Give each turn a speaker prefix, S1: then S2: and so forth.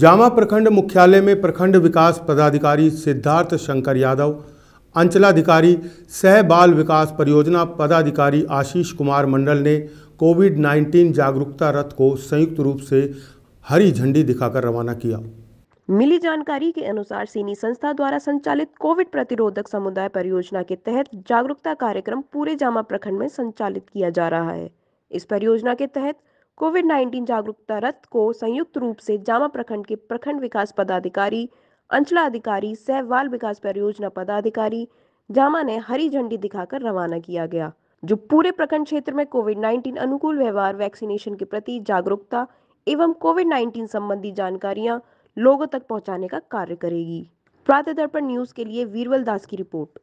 S1: जामा प्रखंड मुख्यालय में प्रखंड विकास पदाधिकारी सिद्धार्थ शंकर यादव अंचलाधिकारी सह बाल विकास परियोजना पदाधिकारी आशीष कुमार मंडल ने कोविड 19 जागरूकता रथ को संयुक्त रूप से हरी झंडी दिखाकर रवाना किया
S2: मिली जानकारी के अनुसार सीनी संस्था द्वारा संचालित कोविड प्रतिरोधक समुदाय परियोजना के तहत जागरूकता कार्यक्रम पूरे जामा प्रखंड में संचालित किया जा रहा है इस परियोजना के तहत कोविड 19 जागरूकता रथ को संयुक्त रूप से जामा प्रखंड के प्रखंड विकास पदाधिकारी अंचलाधिकारी सह बाल विकास परियोजना पदाधिकारी जामा ने हरी झंडी दिखाकर रवाना किया गया जो पूरे प्रखंड क्षेत्र में कोविड 19 अनुकूल व्यवहार वैक्सीनेशन के प्रति जागरूकता एवं कोविड 19 संबंधी
S3: जानकारियां लोगों तक पहुंचाने का कार्य करेगी प्रातः दर्पण न्यूज के लिए वीरवल दास की रिपोर्ट